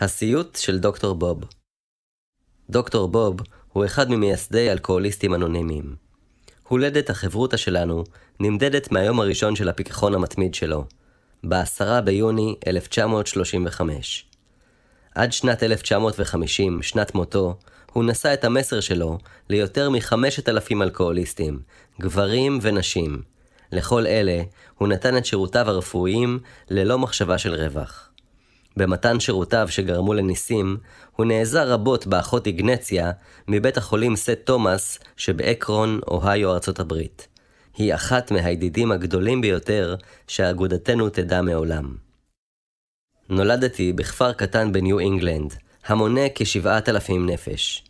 הסיוט של דוקטור בוב. דוקטור בוב הוא אחד ממייסדי אלכוהוליסטים אנונימיים. הולדת החברותא שלנו נמדדת מהיום הראשון של הפיכחון המתמיד שלו, ב-10 ביוני 1935. עד שנת 1950, שנת מותו, הוא נשא את המסר שלו ליותר מ-5,000 אלכוהוליסטים, גברים ונשים. לכל אלה הוא נתן את שירותיו הרפואיים ללא מחשבה של רווח. במתן שירותיו שגרמו לניסים, הוא נעזר רבות באחות איגנציה מבית החולים סט תומאס שבאקרון, אוהיו, ארצות הברית. היא אחת מהידידים הגדולים ביותר שאגודתנו תדע מעולם. נולדתי בכפר קטן בניו אינגלנד, המונה כ-7,000 נפש.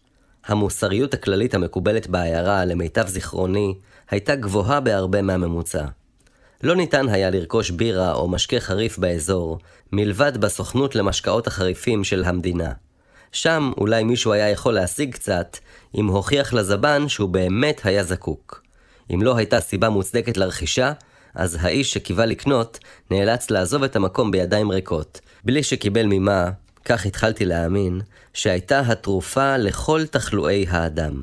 המוסריות הכללית המקובלת בעיירה, למיטב זיכרוני, הייתה גבוהה בהרבה מהממוצע. לא ניתן היה לרכוש בירה או משקה חריף באזור, מלבד בסוכנות למשקאות החריפים של המדינה. שם אולי מישהו היה יכול להשיג קצת, אם הוכיח לזבן שהוא באמת היה זקוק. אם לא הייתה סיבה מוצדקת לרכישה, אז האיש שקיווה לקנות נאלץ לעזוב את המקום בידיים ריקות, בלי שקיבל ממה, כך התחלתי להאמין, שהייתה התרופה לכל תחלואי האדם.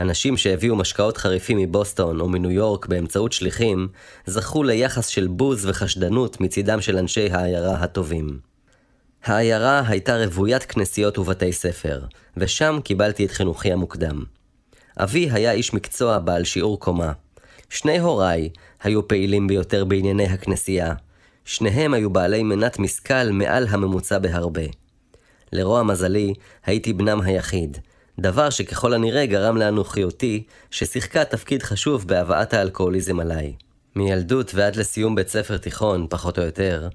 אנשים שהביאו משקאות חריפים מבוסטון או מניו יורק באמצעות שליחים, זכו ליחס של בוז וחשדנות מצידם של אנשי העיירה הטובים. העיירה הייתה רוויית כנסיות ובתי ספר, ושם קיבלתי את חינוכי המוקדם. אבי היה איש מקצוע בעל שיעור קומה. שני הוריי היו פעילים ביותר בענייני הכנסייה. שניהם היו בעלי מנת משכל מעל הממוצע בהרבה. לרוע מזלי, הייתי בנם היחיד, דבר שככל הנראה גרם לאנוכיותי, ששיחקה תפקיד חשוב בהבאת האלכוהוליזם עליי. מילדות ועד לסיום בית ספר תיכון, פחות או יותר,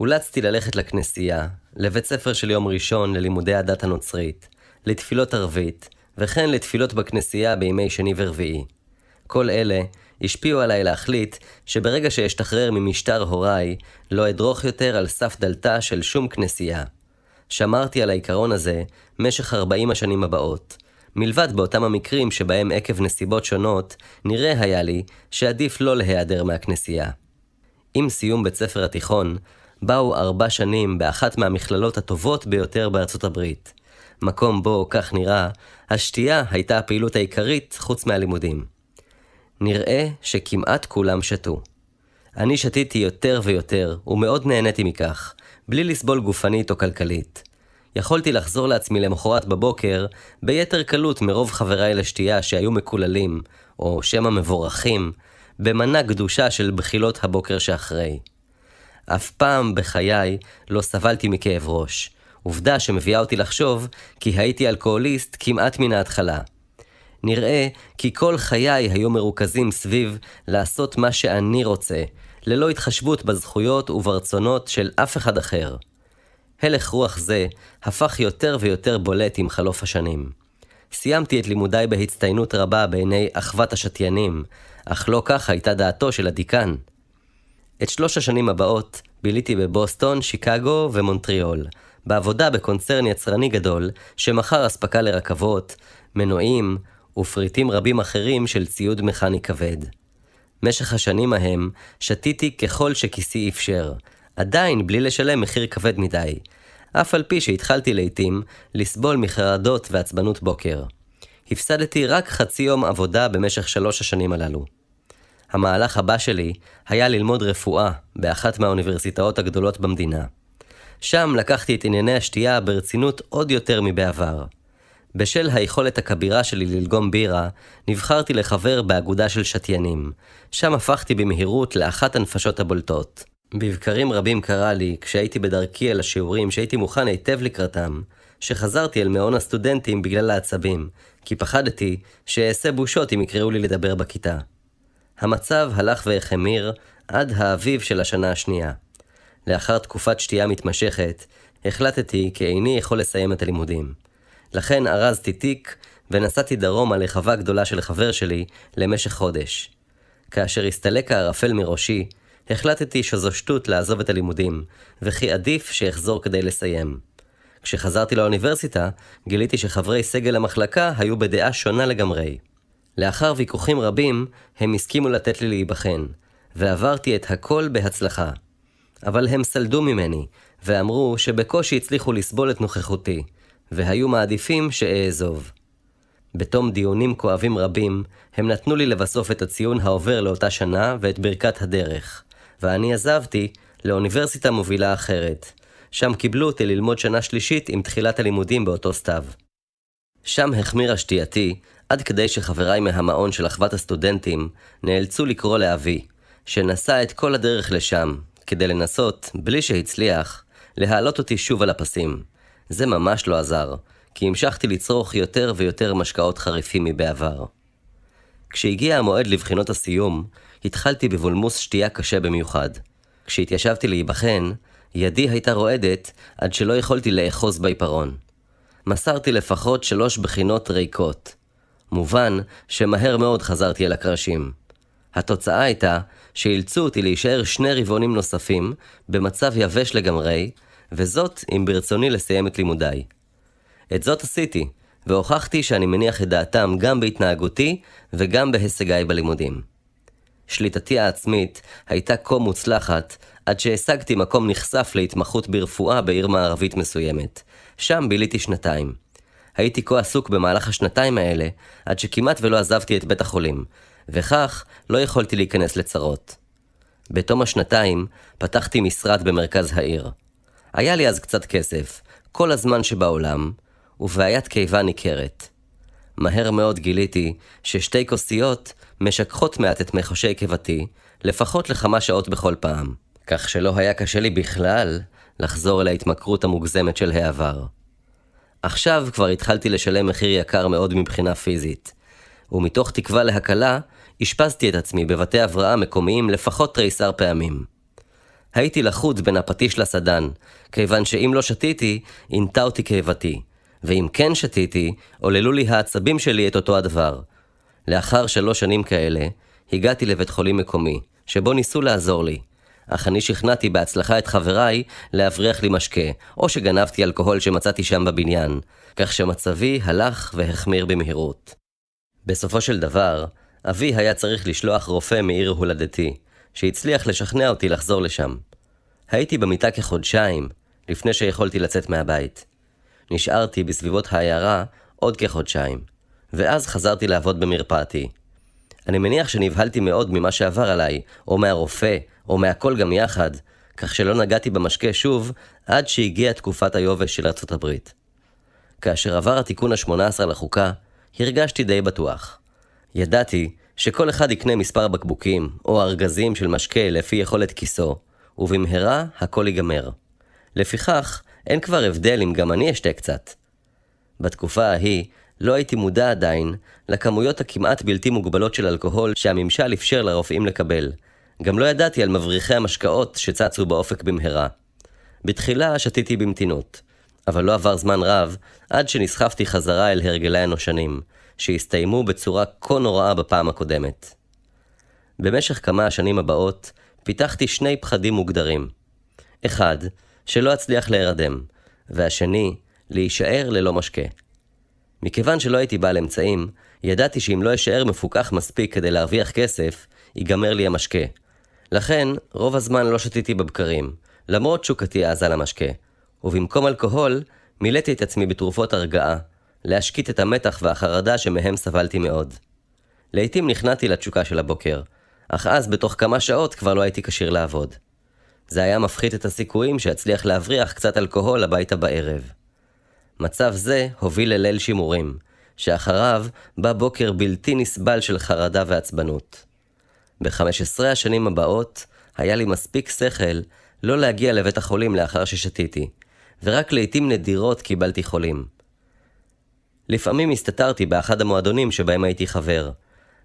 אולצתי ללכת לכנסייה, לבית ספר של יום ראשון ללימודי הדת הנוצרית, לתפילות ערבית, וכן לתפילות בכנסייה בימי שני ורביעי. כל אלה השפיעו עליי להחליט שברגע שאשתחרר ממשטר הוריי, לא אדרוך יותר על סף דלתה של שום כנסייה. שמרתי על העיקרון הזה משך 40 השנים הבאות, מלבד באותם המקרים שבהם עקב נסיבות שונות, נראה היה לי שעדיף לא להיעדר מהכנסייה. עם סיום בית ספר התיכון, באו ארבע שנים באחת מהמכללות הטובות ביותר בארצות הברית. מקום בו, כך נראה, השתייה הייתה הפעילות העיקרית חוץ מהלימודים. נראה שכמעט כולם שתו. אני שתיתי יותר ויותר, ומאוד נהניתי מכך, בלי לסבול גופנית או כלכלית. יכולתי לחזור לעצמי למחרת בבוקר ביתר קלות מרוב חבריי לשתייה שהיו מקוללים, או שמא מבורכים, במנה גדושה של בחילות הבוקר שאחרי. אף פעם בחיי לא סבלתי מכאב ראש, עובדה שמביאה אותי לחשוב כי הייתי אלכוהוליסט כמעט מן ההתחלה. נראה כי כל חיי היו מרוכזים סביב לעשות מה שאני רוצה, ללא התחשבות בזכויות וברצונות של אף אחד אחר. הלך רוח זה הפך יותר ויותר בולט עם חלוף השנים. סיימתי את לימודיי בהצטיינות רבה בעיני אחוות השתיינים, אך לא כך הייתה דעתו של הדיקן. את שלוש השנים הבאות ביליתי בבוסטון, שיקגו ומונטריאול, בעבודה בקונצרן יצרני גדול, שמכר אספקה לרכבות, מנועים ופריטים רבים אחרים של ציוד מכני כבד. משך השנים ההם, שתיתי ככל שכיסי אפשר, עדיין בלי לשלם מחיר כבד מדי, אף על פי שהתחלתי לעתים לסבול מחרדות ועצבנות בוקר. הפסדתי רק חצי יום עבודה במשך שלוש השנים הללו. המהלך הבא שלי היה ללמוד רפואה באחת מהאוניברסיטאות הגדולות במדינה. שם לקחתי את ענייני השתייה ברצינות עוד יותר מבעבר. בשל היכולת הכבירה שלי ללגום בירה, נבחרתי לחבר באגודה של שתיינים. שם הפכתי במהירות לאחת הנפשות הבולטות. בבקרים רבים קרה לי, כשהייתי בדרכי אל השיעורים, שהייתי מוכן היטב לקראתם, שחזרתי אל מעון הסטודנטים בגלל העצבים, כי פחדתי שאעשה בושות אם יקראו לי לדבר בכיתה. המצב הלך והחמיר עד האביב של השנה השנייה. לאחר תקופת שתייה מתמשכת, החלטתי כי איני יכול לסיים את הלימודים. לכן ארזתי תיק ונסעתי דרומה לחווה גדולה של חבר שלי למשך חודש. כאשר הסתלק הערפל מראשי, החלטתי שזו שטות לעזוב את הלימודים, וכי עדיף שאחזור כדי לסיים. כשחזרתי לאוניברסיטה, גיליתי שחברי סגל המחלקה היו בדעה שונה לגמרי. לאחר ויכוחים רבים, הם הסכימו לתת לי להיבחן, ועברתי את הכל בהצלחה. אבל הם סלדו ממני, ואמרו שבקושי הצליחו לסבול את נוכחותי, והיו מעדיפים שאעזוב. בתום דיונים כואבים רבים, הם נתנו לי לבסוף את הציון העובר לאותה שנה ואת ברכת הדרך, ואני עזבתי לאוניברסיטה מובילה אחרת. שם קיבלו אותי ללמוד שנה שלישית עם תחילת הלימודים באותו סתיו. שם החמירה שתייתי, עד כדי שחבריי מהמעון של אחוות הסטודנטים נאלצו לקרוא לאבי, שנסע את כל הדרך לשם, כדי לנסות, בלי שהצליח, להעלות אותי שוב על הפסים. זה ממש לא עזר, כי המשכתי לצרוך יותר ויותר משקאות חריפים מבעבר. כשהגיע המועד לבחינות הסיום, התחלתי בבולמוס שתייה קשה במיוחד. כשהתיישבתי להיבחן, ידי הייתה רועדת עד שלא יכולתי לאחוז בעיפרון. מסרתי לפחות שלוש בחינות ריקות. מובן שמהר מאוד חזרתי אל הקרשים. התוצאה הייתה שאילצו אותי להישאר שני רבעונים נוספים, במצב יבש לגמרי, וזאת אם ברצוני לסיים את לימודיי. את זאת עשיתי, והוכחתי שאני מניח את דעתם גם בהתנהגותי וגם בהישגיי בלימודים. שליטתי העצמית הייתה כה מוצלחת, עד שהשגתי מקום נחשף להתמחות ברפואה בעיר מערבית מסוימת. שם ביליתי שנתיים. הייתי כה עסוק במהלך השנתיים האלה, עד שכמעט ולא עזבתי את בית החולים, וכך לא יכולתי להיכנס לצרות. בתום השנתיים, פתחתי משרד במרכז העיר. היה לי אז קצת כסף, כל הזמן שבעולם, ובעיית קיבה ניכרת. מהר מאוד גיליתי ששתי כוסיות משככות מעט את מחושי קיבתי, לפחות לכמה שעות בכל פעם, כך שלא היה קשה לי בכלל לחזור אל ההתמכרות המוגזמת של העבר. עכשיו כבר התחלתי לשלם מחיר יקר מאוד מבחינה פיזית, ומתוך תקווה להקלה, אשפזתי את עצמי בבתי הבראה מקומיים לפחות תריסר פעמים. הייתי לחוץ בין הפטיש לסדן, כיוון שאם לא שתיתי, עינתה אותי כאבתי, ואם כן שתיתי, עוללו לי העצבים שלי את אותו הדבר. לאחר שלוש שנים כאלה, הגעתי לבית חולים מקומי, שבו ניסו לעזור לי. אך אני שכנעתי בהצלחה את חבריי להבריח לי משקה, או שגנבתי אלכוהול שמצאתי שם בבניין, כך שמצבי הלך והחמיר במהירות. בסופו של דבר, אבי היה צריך לשלוח רופא מעיר הולדתי, שהצליח לשכנע אותי לחזור לשם. הייתי במיטה כחודשיים, לפני שיכולתי לצאת מהבית. נשארתי בסביבות העיירה עוד כחודשיים, ואז חזרתי לעבוד במרפאתי. אני מניח שנבהלתי מאוד ממה שעבר עליי, או מהרופא, או מהכל גם יחד, כך שלא נגעתי במשקה שוב עד שהגיעה תקופת היובש של ארצות הברית. כאשר עבר התיקון ה-18 לחוקה, הרגשתי די בטוח. ידעתי שכל אחד יקנה מספר בקבוקים או ארגזים של משקה לפי יכולת כיסו, ובמהרה הכל ייגמר. לפיכך, אין כבר הבדל אם גם אני אשתה קצת. בתקופה ההיא, לא הייתי מודע עדיין לכמויות הכמעט בלתי מוגבלות של אלכוהול שהממשל אפשר לרופאים לקבל. גם לא ידעתי על מבריחי המשקאות שצצו באופק במהרה. בתחילה שתיתי במתינות, אבל לא עבר זמן רב עד שנסחפתי חזרה אל הרגלי הנושנים, שהסתיימו בצורה כה נוראה בפעם הקודמת. במשך כמה השנים הבאות פיתחתי שני פחדים מוגדרים. אחד, שלא אצליח להירדם, והשני, להישאר ללא משקה. מכיוון שלא הייתי בעל אמצעים, ידעתי שאם לא אשאר מפוקח מספיק כדי להרוויח כסף, ייגמר לי המשקה. לכן, רוב הזמן לא שתיתי בבקרים, למרות תשוקתי העזה למשקה, ובמקום אלכוהול, מילאתי את עצמי בתרופות הרגעה, להשקיט את המתח והחרדה שמהם סבלתי מאוד. לעתים נכנעתי לתשוקה של הבוקר, אך אז בתוך כמה שעות כבר לא הייתי כשיר לעבוד. זה היה מפחית את הסיכויים שאצליח להבריח קצת אלכוהול הביתה בערב. מצב זה הוביל לליל שימורים, שאחריו בא בוקר בלתי נסבל של חרדה ועצבנות. ב-15 השנים הבאות היה לי מספיק שכל לא להגיע לבית החולים לאחר ששתיתי, ורק לעתים נדירות קיבלתי חולים. לפעמים הסתתרתי באחד המועדונים שבהם הייתי חבר,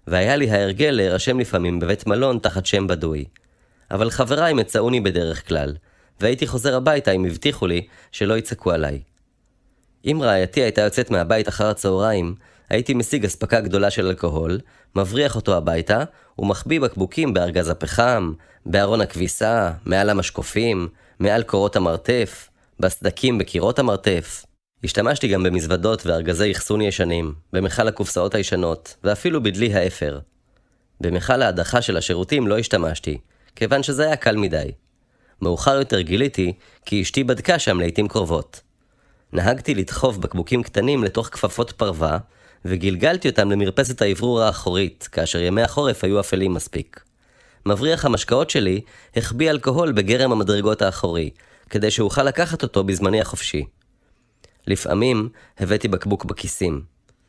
והיה לי ההרגל להירשם לפעמים בבית מלון תחת שם בדוי. אבל חבריי מצאוני בדרך כלל, והייתי חוזר הביתה אם הבטיחו לי שלא יצעקו עליי. אם רעייתי הייתה יוצאת מהבית אחר הצהריים, הייתי משיג אספקה גדולה של אלכוהול, מבריח אותו הביתה, ומחביא בקבוקים בארגז הפחם, בארון הכביסה, מעל המשקופים, מעל קורות המרתף, בסדקים בקירות המרתף. השתמשתי גם במזוודות וארגזי אחסון ישנים, במכל הקופסאות הישנות, ואפילו בדלי האפר. במכל ההדחה של השירותים לא השתמשתי, כיוון שזה היה קל מדי. מאוחר יותר גיליתי כי אשתי בדקה שם לעיתים קרובות. נהגתי לדחוף בקבוקים קטנים לתוך כפפות פרווה, וגלגלתי אותם למרפסת האוורור האחורית, כאשר ימי החורף היו אפלים מספיק. מבריח המשקאות שלי החביא אלכוהול בגרם המדרגות האחורי, כדי שאוכל לקחת אותו בזמני החופשי. לפעמים הבאתי בקבוק בכיסים,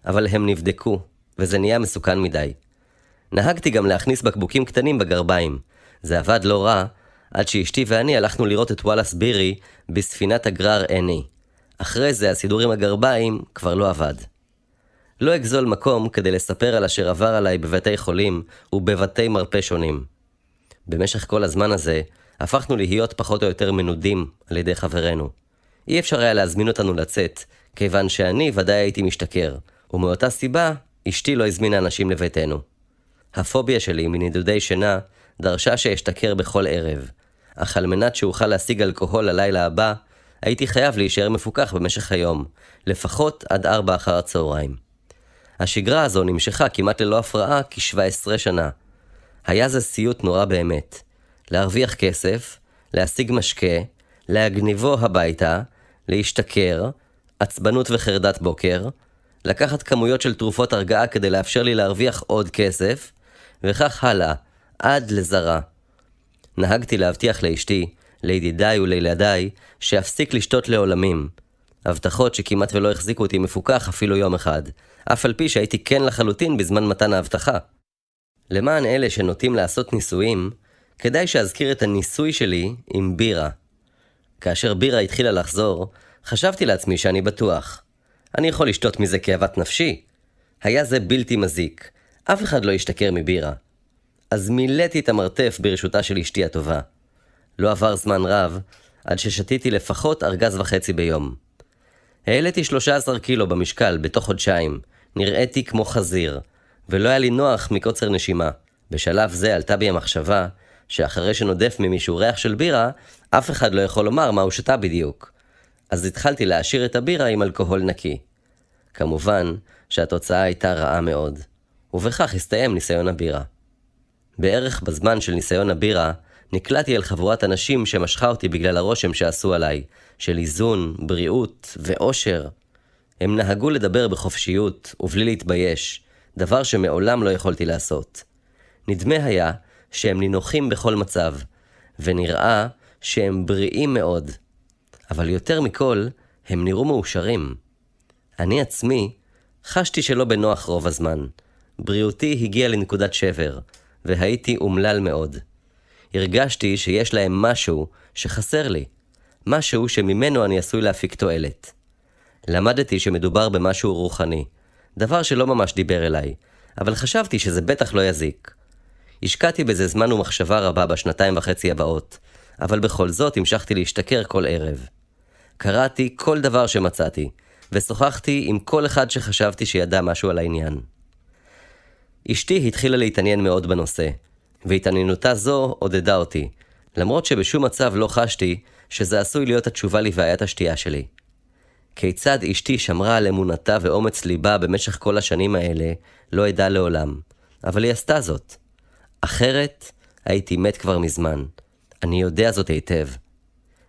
אבל הם נבדקו, וזה נהיה מסוכן מדי. נהגתי גם להכניס בקבוקים קטנים בגרביים. זה עבד לא רע, עד שאשתי ואני הלכנו לראות את וואלאס בירי בספינת הגרר עיני. אחרי זה הסידור עם הגרביים כבר לא עבד. לא אגזול מקום כדי לספר על אשר עבר עליי בבתי חולים ובבתי מרפא שונים. במשך כל הזמן הזה, הפכנו להיות פחות או יותר מנודים על ידי חברינו. אי אפשר היה להזמין אותנו לצאת, כיוון שאני ודאי הייתי משתכר, ומאותה סיבה, אשתי לא הזמינה אנשים לביתנו. הפוביה שלי מנדודי שינה דרשה שאשתכר בכל ערב, אך על מנת שאוכל להשיג אלכוהול ללילה הבא, הייתי חייב להישאר מפוקח במשך היום, לפחות עד ארבע אחר הצהריים. השגרה הזו נמשכה כמעט ללא הפרעה כ-17 שנה. היה זה סיוט נורא באמת. להרוויח כסף, להשיג משקה, להגניבו הביתה, להשתכר, עצבנות וחרדת בוקר, לקחת כמויות של תרופות הרגעה כדי לאפשר לי להרוויח עוד כסף, וכך הלאה, עד לזרה נהגתי להבטיח לאשתי, לידידיי ולילדיי, שאפסיק לשתות לעולמים. הבטחות שכמעט ולא החזיקו אותי מפוקח אפילו יום אחד, אף על פי שהייתי כן לחלוטין בזמן מתן ההבטחה. למען אלה שנוטים לעשות ניסויים, כדאי שאזכיר את הניסוי שלי עם בירה. כאשר בירה התחילה לחזור, חשבתי לעצמי שאני בטוח. אני יכול לשתות מזה כאבת נפשי. היה זה בלתי מזיק, אף אחד לא השתכר מבירה. אז מילאתי את המרתף ברשותה של אשתי הטובה. לא עבר זמן רב, עד ששתיתי לפחות ארגז וחצי ביום. העליתי 13 קילו במשקל בתוך חודשיים, נראיתי כמו חזיר, ולא היה לי נוח מקוצר נשימה. בשלב זה עלתה בי המחשבה שאחרי שנודף ממישהו ריח של בירה, אף אחד לא יכול לומר מה הוא שתה בדיוק. אז התחלתי להעשיר את הבירה עם אלכוהול נקי. כמובן שהתוצאה הייתה רעה מאוד, ובכך הסתיים ניסיון הבירה. בערך בזמן של ניסיון הבירה, נקלעתי אל חבורת אנשים שמשכה אותי בגלל הרושם שעשו עליי, של איזון, בריאות ואושר. הם נהגו לדבר בחופשיות ובלי להתבייש, דבר שמעולם לא יכולתי לעשות. נדמה היה שהם נינוחים בכל מצב, ונראה שהם בריאים מאוד. אבל יותר מכל, הם נראו מאושרים. אני עצמי חשתי שלא בנוח רוב הזמן. בריאותי הגיעה לנקודת שבר, והייתי אומלל מאוד. הרגשתי שיש להם משהו שחסר לי, משהו שממנו אני עשוי להפיק תועלת. למדתי שמדובר במשהו רוחני, דבר שלא ממש דיבר אליי, אבל חשבתי שזה בטח לא יזיק. השקעתי בזה זמן ומחשבה רבה בשנתיים וחצי הבאות, אבל בכל זאת המשכתי להשתכר כל ערב. קראתי כל דבר שמצאתי, ושוחחתי עם כל אחד שחשבתי שידע משהו על העניין. אשתי התחילה להתעניין מאוד בנושא, והתעניינותה זו עודדה אותי, למרות שבשום מצב לא חשתי שזה עשוי להיות התשובה לבעיית השתייה שלי. כיצד אשתי שמרה על אמונתה ואומץ ליבה במשך כל השנים האלה, לא אדע לעולם, אבל היא עשתה זאת. אחרת הייתי מת כבר מזמן. אני יודע זאת היטב.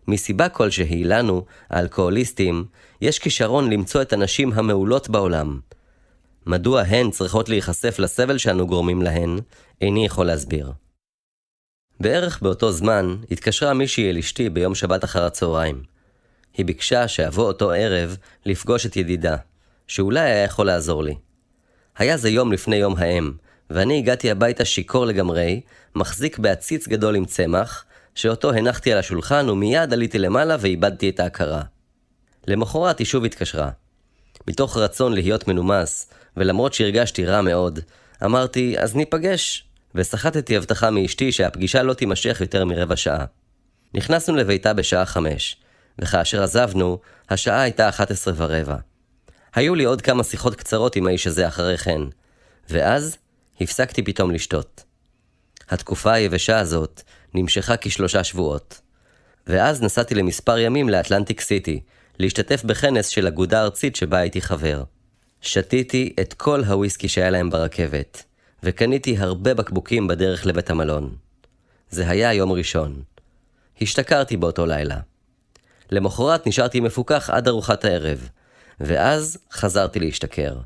מסיבה כלשהי לנו, האלכוהוליסטים, יש כישרון למצוא את הנשים המעולות בעולם. מדוע הן צריכות להיחשף לסבל שאנו גורמים להן, איני יכול להסביר. בערך באותו זמן התקשרה מישהי אל אשתי ביום שבת אחר הצהריים. היא ביקשה שאבוא אותו ערב לפגוש את ידידה, שאולי היה יכול לעזור לי. היה זה יום לפני יום האם, ואני הגעתי הביתה שיכור לגמרי, מחזיק בעציץ גדול עם צמח, שאותו הנחתי על השולחן ומיד עליתי למעלה ואיבדתי את ההכרה. למחרת היא שוב התקשרה. מתוך רצון להיות מנומס, ולמרות שהרגשתי רע מאוד, אמרתי, אז ניפגש, וסחטתי הבטחה מאשתי שהפגישה לא תימשך יותר מרבע שעה. נכנסנו לביתה בשעה חמש, וכאשר עזבנו, השעה הייתה אחת עשרה ורבע. היו לי עוד כמה שיחות קצרות עם האיש הזה אחרי כן, ואז הפסקתי פתאום לשתות. התקופה היבשה הזאת נמשכה כשלושה שבועות. ואז נסעתי למספר ימים לאטלנטיק סיטי, להשתתף בכנס של אגודה ארצית שבה הייתי חבר. שתיתי את כל הוויסקי שהיה להם ברכבת, וקניתי הרבה בקבוקים בדרך לבית המלון. זה היה יום ראשון. השתכרתי באותו לילה. למחרת נשארתי מפוקח עד ארוחת הערב, ואז חזרתי להשתכר.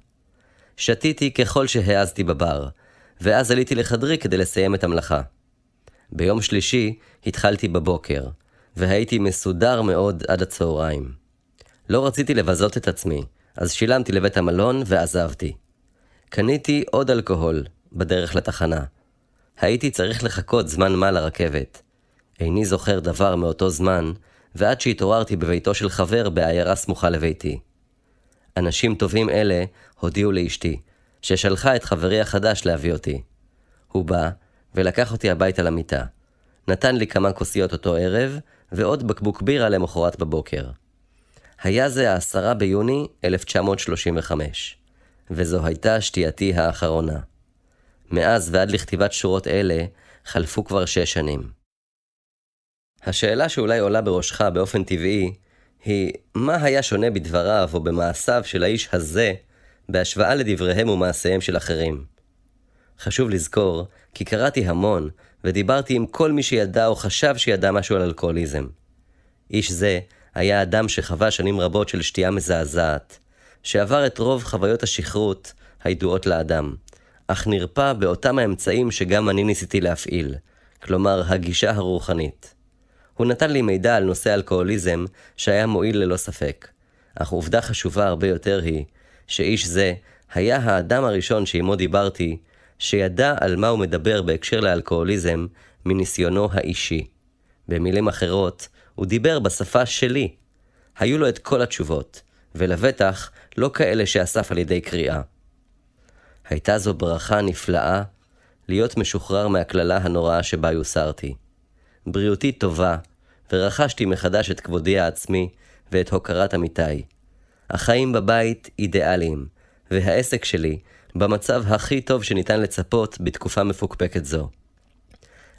שתיתי ככל שהעזתי בבר, ואז עליתי לחדרי כדי לסיים את המלאכה. ביום שלישי התחלתי בבוקר, והייתי מסודר מאוד עד הצהריים. לא רציתי לבזות את עצמי, אז שילמתי לבית המלון ועזבתי. קניתי עוד אלכוהול בדרך לתחנה. הייתי צריך לחכות זמן מה לרכבת. איני זוכר דבר מאותו זמן, ועד שהתעוררתי בביתו של חבר בעיירה סמוכה לביתי. אנשים טובים אלה הודיעו לאשתי ששלחה את חברי החדש להביא אותי. הוא בא, ולקח אותי הביתה למיטה. נתן לי כמה כוסיות אותו ערב, ועוד בקבוק בירה למחרת בבוקר. היה זה ה-10 ביוני 1935, וזו הייתה שתייתי האחרונה. מאז ועד לכתיבת שורות אלה, חלפו כבר שש שנים. השאלה שאולי עולה בראשך באופן טבעי, היא מה היה שונה בדבריו או במעשיו של האיש הזה בהשוואה לדבריהם ומעשיהם של אחרים. חשוב לזכור כי קראתי המון ודיברתי עם כל מי שידע או חשב שידע משהו על אלכוהוליזם. איש זה היה אדם שחווה שנים רבות של שתייה מזעזעת, שעבר את רוב חוויות השכרות הידועות לאדם, אך נרפא באותם האמצעים שגם אני ניסיתי להפעיל, כלומר הגישה הרוחנית. הוא נתן לי מידע על נושא אלכוהוליזם שהיה מועיל ללא ספק, אך עובדה חשובה הרבה יותר היא שאיש זה היה האדם הראשון שעמו דיברתי, שידע על מה הוא מדבר בהקשר לאלכוהוליזם מניסיונו האישי. במילים אחרות, הוא דיבר בשפה שלי. היו לו את כל התשובות, ולבטח לא כאלה שאסף על ידי קריאה. הייתה זו ברכה נפלאה להיות משוחרר מהקללה הנוראה שבה יוסרתי. בריאותי טובה, ורכשתי מחדש את כבודי העצמי ואת הוקרת עמיתיי. החיים בבית אידיאליים, והעסק שלי במצב הכי טוב שניתן לצפות בתקופה מפוקפקת זו.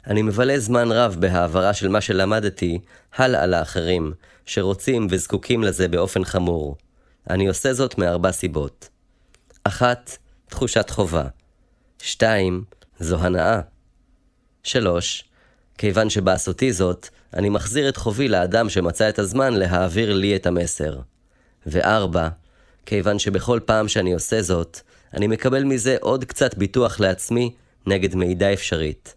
אני מבלה זמן רב בהעברה של מה שלמדתי הלאה לאחרים, שרוצים וזקוקים לזה באופן חמור. אני עושה זאת מארבע סיבות. אחת, תחושת חובה. שתיים, זו הנאה. שלוש, כיוון שבעשותי זאת, אני מחזיר את חובי לאדם שמצא את הזמן להעביר לי את המסר. וארבע, כיוון שבכל פעם שאני עושה זאת, אני מקבל מזה עוד קצת ביטוח לעצמי נגד מידע אפשרית.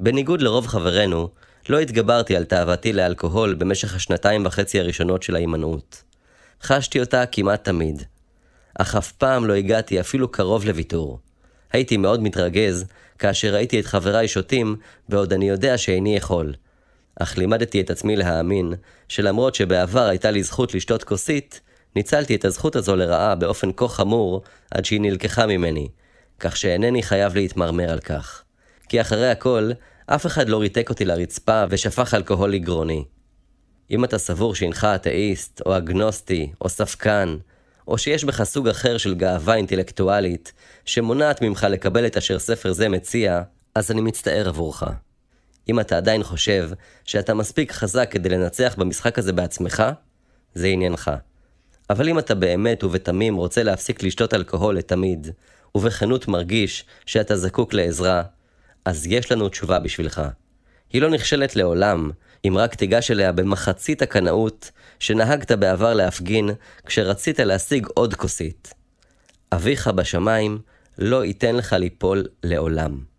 בניגוד לרוב חברינו, לא התגברתי על תאוותי לאלכוהול במשך השנתיים וחצי הראשונות של ההימנעות. חשתי אותה כמעט תמיד. אך אף פעם לא הגעתי אפילו קרוב לוויתור. הייתי מאוד מתרגז כאשר ראיתי את חבריי שותים, ועוד אני יודע שאיני יכול. אך לימדתי את עצמי להאמין, שלמרות שבעבר הייתה לי זכות לשתות כוסית, ניצלתי את הזכות הזו לרעה באופן כה חמור עד שהיא נלקחה ממני, כך שאינני חייב להתמרמר על כך. כי אחרי הכל, אף אחד לא ריתק אותי לרצפה ושפך אלכוהול לגרוני. אם אתה סבור שהנך אתאיסט, או אגנוסטי, או ספקן, או שיש בך סוג אחר של גאווה אינטלקטואלית, שמונעת ממך לקבל את אשר ספר זה מציע, אז אני מצטער עבורך. אם אתה עדיין חושב שאתה מספיק חזק כדי לנצח במשחק הזה בעצמך, זה עניינך. אבל אם אתה באמת ובתמים רוצה להפסיק לשתות אלכוהול לתמיד, ובכנות מרגיש שאתה זקוק לעזרה, אז יש לנו תשובה בשבילך. היא לא נכשלת לעולם, אם רק תיגש אליה במחצית הקנאות שנהגת בעבר להפגין כשרצית להשיג עוד כוסית. אביך בשמיים לא ייתן לך ליפול לעולם.